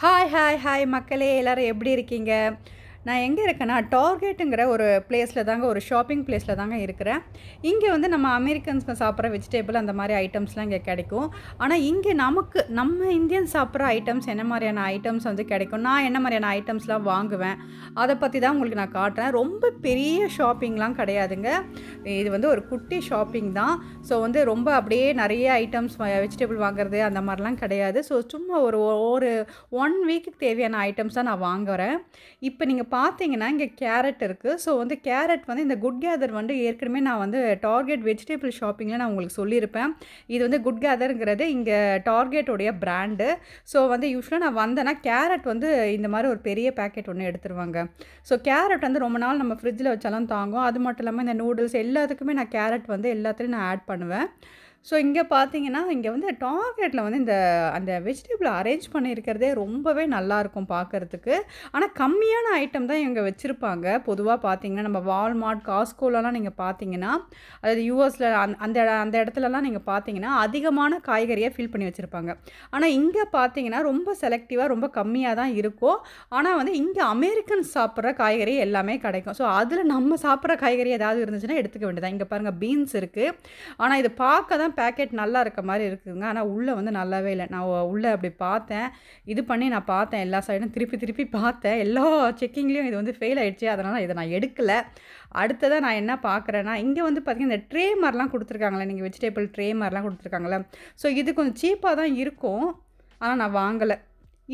hi hi hi மக்களே எல்லோரும் எப்படி இருக்கீங்க நான் எங்கே இருக்கேன்னா டார்கெட்டுங்கிற ஒரு பிளேஸில் தாங்க ஒரு ஷாப்பிங் பிளேஸில் தாங்க இருக்கிறேன் இங்கே வந்து நம்ம அமெரிக்கன்ஸ் சாப்பிட்ற வெஜிடேபிள் அந்த மாதிரி ஐட்டம்ஸ்லாம் இங்கே கிடைக்கும் ஆனால் இங்கே நமக்கு நம்ம இந்தியன் சாப்பிட்ற ஐட்டம்ஸ் என்ன மாதிரியான ஐட்டம்ஸ் வந்து கிடைக்கும் நான் என்ன மாதிரியான ஐட்டம்ஸ்லாம் வாங்குவேன் அதை பற்றி தான் உங்களுக்கு நான் காட்டுறேன் ரொம்ப பெரிய ஷாப்பிங்லாம் கிடையாதுங்க இது வந்து ஒரு குட்டி ஷாப்பிங் தான் ஸோ வந்து ரொம்ப அப்படியே நிறைய ஐட்டம்ஸ் வெஜிடபிள் வாங்குறது அந்த மாதிரிலாம் கிடையாது ஸோ சும்மா ஒரு ஒரு ஒன் வீக்கு தேவையான ஐட்டம்ஸ் தான் நான் வாங்குறேன் இப்போ நீங்கள் பார்த்தீங்கன்னா இங்கே கேரட் இருக்குது ஸோ வந்து கேரட் வந்து இந்த குட் கேதர் வந்து ஏற்கனவே நான் வந்து டார்கெட் வெஜிடபிள் ஷாப்பிங்கில் நான் உங்களுக்கு சொல்லியிருப்பேன் இது வந்து குட் கேதருங்கிறது இங்கே டார்கெட்டோடைய பிராண்டு ஸோ வந்து யூஸ்வலாக நான் வந்தேன்னா கேரட் வந்து இந்த மாதிரி ஒரு பெரிய பேக்கெட் ஒன்று எடுத்துருவாங்க ஸோ கேரட் வந்து ரொம்ப நாள் நம்ம ஃப்ரிட்ஜில் வச்சாலும் தாங்கும் அது மட்டும் இல்லாமல் இந்த நூடுல்ஸ் எல்லாத்துக்குமே நான் கேரட் வந்து எல்லாத்துலேயும் நான் ஆட் பண்ணுவேன் ஸோ இங்கே பார்த்தீங்கன்னா இங்கே வந்து டார்கெட்டில் வந்து இந்த அந்த வெஜிடபிள் அரேஞ்ச் பண்ணியிருக்கிறதே ரொம்பவே நல்லாயிருக்கும் பார்க்குறதுக்கு ஆனால் கம்மியான ஐட்டம் தான் இங்கே வச்சுருப்பாங்க பொதுவாக பார்த்தீங்கன்னா நம்ம வால்மார்ட் காஸ்கோலலாம் நீங்கள் பார்த்தீங்கன்னா அதாவது யூஎஸில் அந் அந்த அந்த இடத்துலலாம் நீங்கள் பார்த்தீங்கன்னா அதிகமான காய்கறியாக ஃபில் பண்ணி வச்சுருப்பாங்க ஆனால் இங்கே பார்த்தீங்கன்னா ரொம்ப செலக்டிவாக ரொம்ப கம்மியாக தான் இருக்கும் ஆனால் வந்து இங்கே அமெரிக்கன் சாப்பிட்ற காய்கறி எல்லாமே கிடைக்கும் ஸோ அதில் நம்ம சாப்பிட்ற காய்கறி ஏதாவது இருந்துச்சுன்னா எடுத்துக்க வேண்டியதான் இங்கே பாருங்கள் பீன்ஸ் இருக்குது ஆனால் இது பார்க்க தான் பேக்கெட் நல்லா இருக்க மாதிரி இருக்குதுங்க ஆனால் உள்ளே வந்து நல்லாவே இல்லை நான் உள்ளே அப்படி பார்த்தேன் இது பண்ணி நான் பார்த்தேன் எல்லா சைடும் திருப்பி திருப்பி பார்த்தேன் எல்லா செக்கிங்லேயும் இது வந்து ஃபெயில் ஆகிடுச்சு அதனால் இதை நான் எடுக்கலை அடுத்ததாக நான் என்ன பார்க்குறேன்னா இங்கே வந்து பார்த்திங்கன்னா இந்த ட்ரே மாதிரிலாம் கொடுத்துருக்காங்களே நீங்கள் வெஜிடபிள் ட்ரே மாதிரிலாம் கொடுத்துருக்காங்களே ஸோ இது கொஞ்சம் சீப்பாக தான் இருக்கும் ஆனால் நான் வாங்கலை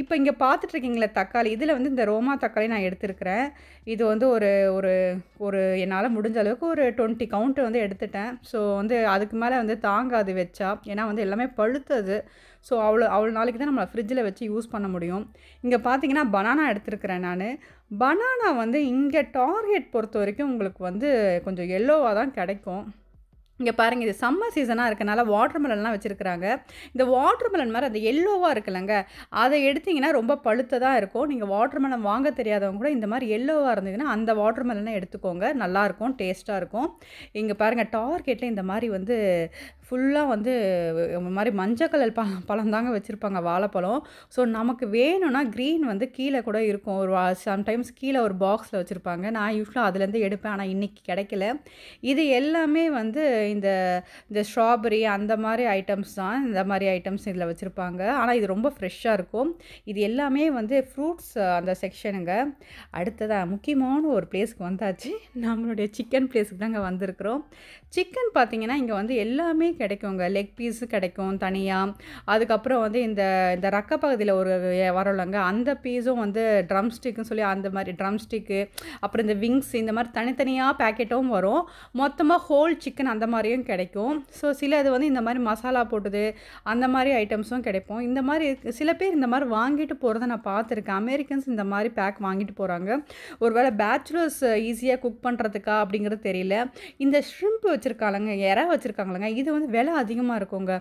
இப்போ இங்கே பார்த்துட்ருக்கீங்களே தக்காளி இதில் வந்து இந்த ரோமா தக்காளி நான் எடுத்துருக்கிறேன் இது வந்து ஒரு ஒரு ஒரு என்னால் முடிஞ்ச அளவுக்கு ஒரு டுவெண்ட்டி கவுண்ட்டு வந்து எடுத்துட்டேன் ஸோ வந்து அதுக்கு மேலே வந்து தாங்காது வச்சா ஏன்னா வந்து எல்லாமே பழுத்தது ஸோ அவ்வளோ அவ்வளோ நாளைக்கு தான் நம்மளை ஃப்ரிட்ஜில் வச்சு யூஸ் பண்ண முடியும் இங்கே பார்த்தீங்கன்னா பனானா எடுத்துருக்கிறேன் நான் பனானா வந்து இங்கே டார்கெட் பொறுத்த வரைக்கும் உங்களுக்கு வந்து கொஞ்சம் எல்லோவாக தான் கிடைக்கும் இங்கே பாருங்கள் இது சம்மர் சீசனாக இருக்கனால வாட்டர் மெலன்லாம் வச்சுருக்குறாங்க இந்த வாட்டர் மெலன் மாதிரி அந்த எல்லோவாக இருக்குல்லங்க அதை எடுத்திங்கன்னா ரொம்ப பழுத்ததாக இருக்கும் நீங்கள் வாட்டர் மெலன் வாங்க தெரியாதவங்க கூட இந்த மாதிரி எல்லோவாக இருந்ததுன்னா அந்த வாட்டர் மெலனை எடுத்துக்கோங்க நல்லாயிருக்கும் டேஸ்ட்டாக இருக்கும் இங்கே பாருங்கள் டார்கெட்டில் இந்த மாதிரி வந்து ஃபுல்லாக வந்து மாதிரி மஞ்சள் கலர் ப பழம் தாங்க வச்சுருப்பாங்க வாழைப்பழம் ஸோ நமக்கு வேணும்னா க்ரீன் வந்து கீழே கூட இருக்கும் ஒரு சம்டைம்ஸ் கீழே ஒரு பாக்ஸில் வச்சுருப்பாங்க நான் யூஸ்வலாக அதுலேருந்து எடுப்பேன் ஆனால் இன்றைக்கி கிடைக்கல இது எல்லாமே வந்து இந்த இந்த ஸ்ட்ராபெரி அந்த மாதிரி ஐட்டம்ஸ் தான் இந்த மாதிரி ஐட்டம்ஸ் இதில் வச்சுருப்பாங்க ஆனால் இது ரொம்ப ஃப்ரெஷ்ஷாக இருக்கும் இது எல்லாமே வந்து ஃப்ரூட்ஸ் அந்த செக்ஷனுங்க அடுத்ததாக முக்கியமான ஒரு பிளேஸ்க்கு வந்தாச்சு நம்மளுடைய சிக்கன் பிளேஸுக்கு தாங்க வந்திருக்கிறோம் சிக்கன் பார்த்திங்கன்னா இங்கே வந்து எல்லாமே கிடைக்குங்க லெக் பீஸு கிடைக்கும் தனியாக அதுக்கப்புறம் வந்து இந்த இந்த ரக்க பகுதியில் ஒரு வரலங்க அந்த பீஸும் வந்து ட்ரம் ஸ்டிக்குன்னு சொல்லி அந்த மாதிரி ட்ரம் ஸ்டிக்கு அப்புறம் இந்த விங்ஸ் இந்த மாதிரி தனித்தனியாக பேக்கெட்டும் வரும் மொத்தமாக ஹோல் சிக்கன் அந்த மாதிரியும் கிடைக்கும் ஸோ சில இது வந்து இந்த மாதிரி மசாலா போட்டுது அந்த மாதிரி ஐட்டம்ஸும் கிடைக்கும் இந்த மாதிரி சில பேர் இந்த மாதிரி வாங்கிட்டு போகிறத நான் பார்த்துருக்கேன் அமெரிக்கன்ஸ் இந்த மாதிரி பேக் வாங்கிட்டு போகிறாங்க ஒரு வேளை பேச்சுலர்ஸ் ஈஸியாக குக் பண்ணுறதுக்கா அப்படிங்கிறது தெரியல இந்த ஷ்ரிம்ப் வச்சுருக்காங்க இறா வச்சுருக்காங்களங்க இது வந்து விலை அதிகமாக இருக்குங்க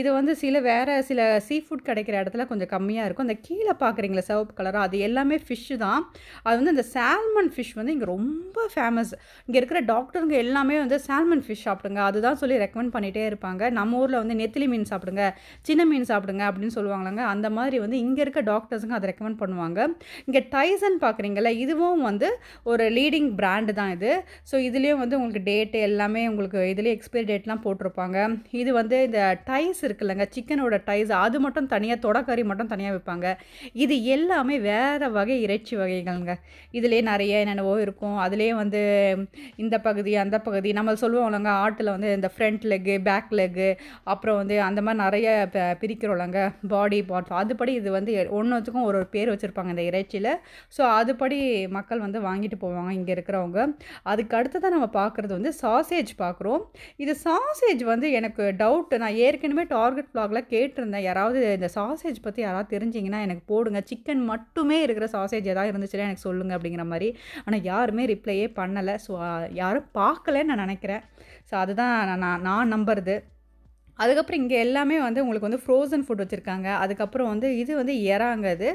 இது வந்து சில வேறு சில சீ ஃபுட் கிடைக்கிற இடத்துல கொஞ்சம் கம்மியாக இருக்கும் அந்த கீழே பார்க்குறீங்களா சிவப்பு கலராக அது எல்லாமே ஃபிஷ்ஷு தான் அது வந்து இந்த சால்மன் ஃபிஷ் வந்து இங்கே ரொம்ப ஃபேமஸ் இங்கே இருக்கிற டாக்டருங்க எல்லாமே வந்து சால்மன் ஃபிஷ் சாப்பிடுங்க அதுதான் சொல்லி ரெக்கமெண்ட் பண்ணிகிட்டே இருப்பாங்க நம்ம ஊரில் வந்து நெத்திலி மீன் சாப்பிடுங்க சின்ன மீன் சாப்பிடுங்க அப்படின்னு சொல்லுவாங்களாங்க அந்த மாதிரி வந்து இங்கே இருக்க டாக்டர்ஸுங்க அதை ரெக்கமெண்ட் பண்ணுவாங்க இங்கே டைசன் பார்க்குறீங்களா இதுவும் வந்து ஒரு லீடிங் பிராண்டு தான் இது ஸோ இதுலேயும் வந்து உங்களுக்கு டேட்டு எல்லாமே உங்களுக்கு இதுலேயே எக்ஸ்பைரி டேட்லாம் போட்டிருப்பாங்க இது வந்து இந்த டைஸ் இருக்குல்லங்க சிக்கனோட டைஸ் அது மட்டும் தனியாக தொடக்கறி மட்டும் தனியாக விற்பாங்க இது எல்லாமே வேறு வகை இறைச்சி வகைகள்ங்க இதிலே நிறைய என்னென்னவோ இருக்கும் அதிலே வந்து இந்த பகுதி அந்த பகுதி நம்ம சொல்லுவோம்லங்க ஆட்டில் வந்து இந்த ஃப்ரண்ட் லெக்கு பேக் லெக்கு அப்புறம் வந்து அந்த மாதிரி நிறைய பிரிக்கிறோம்லங்க பாடி பார்ட்ஸ் அதுபடி இது வந்து ஒன்றுத்துக்கும் ஒரு ஒரு பேர் வச்சுருப்பாங்க இந்த இறைச்சியில் ஸோ அதுபடி மக்கள் வந்து வாங்கிட்டு போவாங்க இங்கே இருக்கிறவங்க அதுக்கு தான் நம்ம பார்க்குறது வந்து சாசேஜ் பார்க்குறோம் இது சாசேஜ் வந்து எனக்கு டவுட்டு நான் ஏற்கனவே டார்கெட் ஃப்ளாகில் கேட்டிருந்தேன் யாராவது இந்த சாசேஜ் பற்றி யாராவது தெரிஞ்சிங்கன்னா எனக்கு போடுங்க சிக்கன் மட்டுமே இருக்கிற சாசேஜ் எதாவது இருந்துச்சுன்னா எனக்கு சொல்லுங்கள் அப்படிங்கிற மாதிரி ஆனால் யாருமே ரிப்ளையே பண்ணலை ஸோ யாரும் பார்க்கலன்னு நான் நினைக்கிறேன் ஸோ அதுதான் நான் நான் நம்புறது அதுக்கப்புறம் இங்கே எல்லாமே வந்து உங்களுக்கு வந்து ஃப்ரோசன் ஃபுட் வச்சுருக்காங்க அதுக்கப்புறம் வந்து இது வந்து இறாங்க இது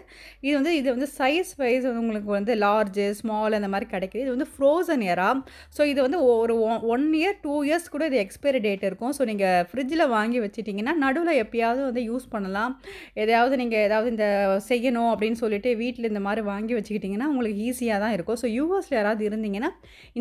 இது வந்து இது வந்து சைஸ் வைஸ் வந்து உங்களுக்கு வந்து லார்ஜு ஸ்மால் அந்த மாதிரி கிடைக்கிது இது வந்து ஃப்ரோசன் இறா ஸோ இது வந்து ஒரு ஒன் இயர் டூ இயர்ஸ் கூட இது எக்ஸ்பைரி டேட் இருக்கும் ஸோ நீங்கள் ஃப்ரிட்ஜில் வாங்கி வச்சுட்டிங்கன்னா நடுவில் எப்பயாவது வந்து யூஸ் பண்ணலாம் எதாவது நீங்கள் ஏதாவது இந்த செய்யணும் அப்படின்னு சொல்லிட்டு வீட்டில் இந்த மாதிரி வாங்கி வச்சுக்கிட்டிங்கன்னா உங்களுக்கு ஈஸியாக தான் இருக்கும் ஸோ யூஎஸில் யாராவது இருந்தீங்கன்னா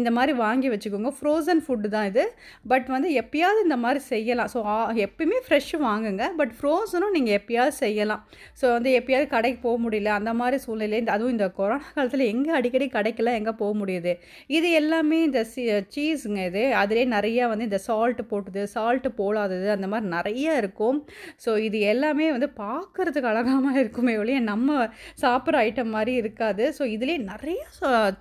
இந்த மாதிரி வாங்கி வச்சுக்கோங்க ஃப்ரோசன் ஃபுட்டு தான் இது பட் வந்து எப்பயாவது இந்த மாதிரி செய்யலாம் ஸோ எப்பயுமே ஃப்ரெஷ்ஷு வாங்குங்க பட் ஃப்ரோசனும் நீங்கள் எப்பயாவது செய்யலாம் ஸோ வந்து எப்பயாவது கடைக்கு போக முடியல அந்த மாதிரி சூழ்நிலை அதுவும் இந்த கொரோனா காலத்தில் எங்கே அடிக்கடி கடைக்கெல்லாம் எங்கே போக முடியுது இது எல்லாமே இந்த சி சீஸுங்க இது அதிலே நிறையா வந்து இந்த சால்ட்டு போட்டுது சால்ட்டு போடாதது அந்த மாதிரி நிறைய இருக்கும் ஸோ இது எல்லாமே வந்து பார்க்குறதுக்கு அழகாமல் இருக்குமே ஒழிய நம்ம சாப்பிட்ற ஐட்டம் மாதிரி இருக்காது ஸோ இதுலேயே நிறைய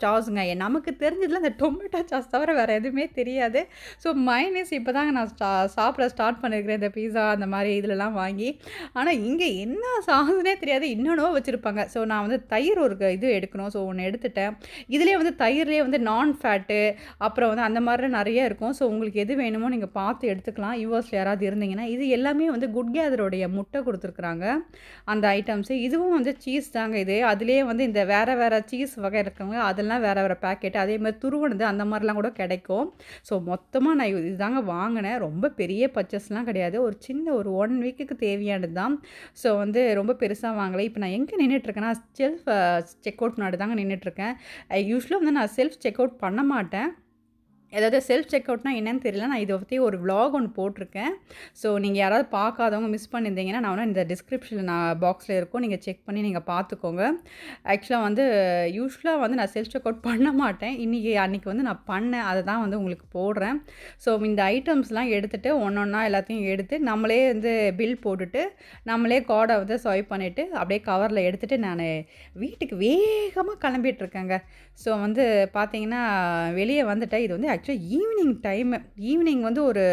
சாஸுங்க நமக்கு தெரிஞ்சதில் அந்த டொமேட்டோ சாஸ் தவிர வேறு எதுவுமே தெரியாது ஸோ மைனஸ் இப்போ தாங்க நான் சாப்பிட ஸ்டார்ட் பண்ணி இருக்கிற இந்த பீஸா அந்த மாதிரி இதிலலாம் வாங்கி ஆனால் இங்கே என்ன சாங்ஸ்னே தெரியாது இன்னொன்னோ வச்சுருப்பாங்க ஸோ நான் வந்து தயிர் ஒரு இது எடுக்கணும் ஸோ ஒன்று எடுத்துட்டேன் இதிலே வந்து தயிர்லேயே வந்து நான் ஃபேட்டு அப்புறம் வந்து அந்த மாதிரி நிறைய இருக்கும் ஸோ உங்களுக்கு எது வேணுமோ நீங்கள் பார்த்து எடுத்துக்கலாம் யூஎஸ்ல யாராவது இருந்தீங்கன்னா இது எல்லாமே வந்து குட் கேதருடைய முட்டை கொடுத்துருக்குறாங்க அந்த ஐட்டம்ஸு இதுவும் வந்து சீஸ் தாங்க இது அதுலேயே வந்து இந்த வேறு வேறு சீஸ் வகை இருக்கவங்க அதெல்லாம் வேறு வேறு பேக்கெட் அதே மாதிரி துருவனது அந்த மாதிரிலாம் கூட கிடைக்கும் ஸோ மொத்தமாக நான் இதுதாங்க வாங்கினேன் ரொம்ப பெரிய பர்ச்சஸ்லாம் கிடையாது ஒரு சின்ன ஒரு ஒன் வீக்குக்கு தேவையானது தான் ஸோ வந்து ரொம்ப பெருசாக வாங்கலை இப்போ நான் எங்கே நின்றுட்டுருக்கேன்னா செல்ஃப் செக் அவுட் முன்னாடி தாங்க நின்றுட்டுருக்கேன் யூஸ்வலாக வந்து நான் செல்ஃப் செக் அவுட் பண்ண மாட்டேன் ஏதாவது செல்ஃப் செக் அவுட்னா என்னன்னு தெரியல நான் இதை பற்றி ஒரு விளாக் ஒன்று போட்டிருக்கேன் ஸோ நீங்கள் யாராவது பார்க்காதவங்க மிஸ் பண்ணியிருந்தீங்கன்னா நான் இந்த டிஸ்கிரிப்ஷனில் நான் பாக்ஸில் இருக்கும் நீங்கள் செக் பண்ணி நீங்கள் பார்த்துக்கோங்க ஆக்சுவலாக வந்து யூஸ்வலாக வந்து நான் செல்ஃப் செக் அவுட் பண்ண மாட்டேன் இன்றைக்கி அன்றைக்கி வந்து நான் பண்ணேன் அதை தான் வந்து உங்களுக்கு போடுறேன் ஸோ இந்த ஐட்டம்ஸ்லாம் எடுத்துகிட்டு ஒன்று ஒன்றா எல்லாத்தையும் எடுத்து நம்மளே வந்து பில் போட்டுட்டு நம்மளே கார்டை வந்து ஸ்வைப் பண்ணிவிட்டு அப்படியே கவரில் எடுத்துகிட்டு நான் வீட்டுக்கு வேகமாக கிளம்பிகிட்ருக்கேங்க ஸோ வந்து பார்த்தீங்கன்னா வெளியே வந்துட்டேன் இது வந்து ஆக்சுவலி ஈவினிங் டைமு ஈவினிங் வந்து ஒரு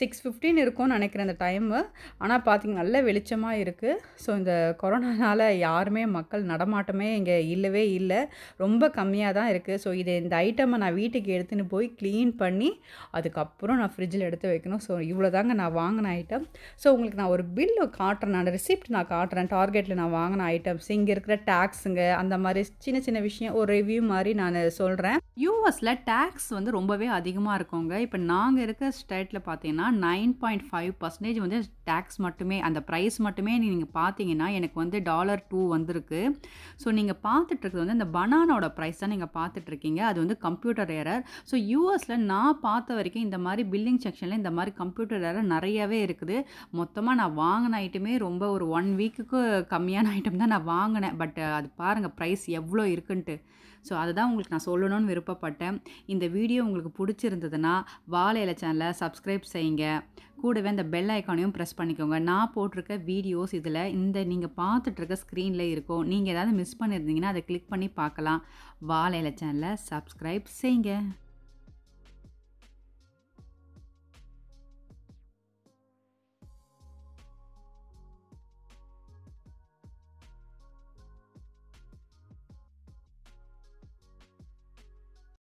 சிக்ஸ் ஃபிஃப்டின் இருக்கும்னு நினைக்கிறேன் அந்த டைமு ஆனால் பார்த்திங்க நல்ல வெளிச்சமாக இருக்குது ஸோ இந்த கொரோனானால் யாருமே மக்கள் நடமாட்டமே இங்கே இல்லவே இல்லை ரொம்ப கம்மியாக தான் இருக்குது ஸோ இது இந்த ஐட்டமை நான் வீட்டுக்கு எடுத்துன்னு போய் க்ளீன் பண்ணி அதுக்கப்புறம் நான் ஃப்ரிட்ஜில் எடுத்து வைக்கணும் ஸோ இவ்வளோ தாங்க நான் வாங்கின ஐட்டம் ஸோ உங்களுக்கு நான் ஒரு பில்லு காட்டுறேன் நான் ரிசிப்ட் நான் காட்டுறேன் டார்கெட்டில் நான் வாங்கின ஐட்டம்ஸ் இங்கே இருக்கிற டேக்ஸுங்க அந்த மாதிரி சின்ன சின்ன விஷயம் ஒரு ரிவ்யூ மாதிரி நான் சொல்கிறேன் யூஎஸில் டேக்ஸ் வந்து ரொம்பவே ரொம்பவே அதிகமாக இருக்கோங்க இப்போ நாங்கள் இருக்க ஸ்டேட்டில் பார்த்தீங்கன்னா நைன் பாயிண்ட் ஃபைவ் பர்சன்டேஜ் வந்து டேக்ஸ் மட்டுமே அந்த ப்ரைஸ் மட்டுமே நீங்கள் பார்த்தீங்கன்னா எனக்கு வந்து டாலர் டூ வந்திருக்கு ஸோ நீங்கள் பார்த்துட்ருக்குது வந்து இந்த பனானோட ப்ரைஸ் தான் நீங்கள் பார்த்துட்ருக்கீங்க அது வந்து கம்ப்யூட்டர் ஏரர் ஸோ யூஎஸில் நான் பார்த்த வரைக்கும் இந்த மாதிரி பில்லிங் செக்ஷனில் இந்த மாதிரி கம்ப்யூட்டர் ஏரர் நிறையவே இருக்குது மொத்தமாக நான் வாங்கின ஐட்டமே ரொம்ப ஒரு ஒன் வீக்குக்கு கம்மியான ஐட்டம் தான் நான் வாங்கினேன் பட் அது பாருங்கள் ப்ரைஸ் எவ்வளோ இருக்குன்ட்டு ஸோ அதை தான் உங்களுக்கு நான் சொல்லணும்னு விருப்பப்பட்டேன் இந்த வீடியோ உங்களுக்கு பிடிச்சிருந்ததுன்னா வாழை இலை சேனலை சப்ஸ்கிரைப் செய்யுங்க கூடவே அந்த பெல் ஐக்கானையும் ப்ரெஸ் பண்ணிக்கோங்க நான் போட்டிருக்க வீடியோஸ் இதில் இந்த நீங்கள் பார்த்துட்ருக்க ஸ்க்ரீனில் இருக்கும் நீங்கள் ஏதாவது மிஸ் பண்ணியிருந்தீங்கன்னா அதை கிளிக் பண்ணி பார்க்கலாம் வாழை இலை சேனலை சப்ஸ்கிரைப் செய்யுங்க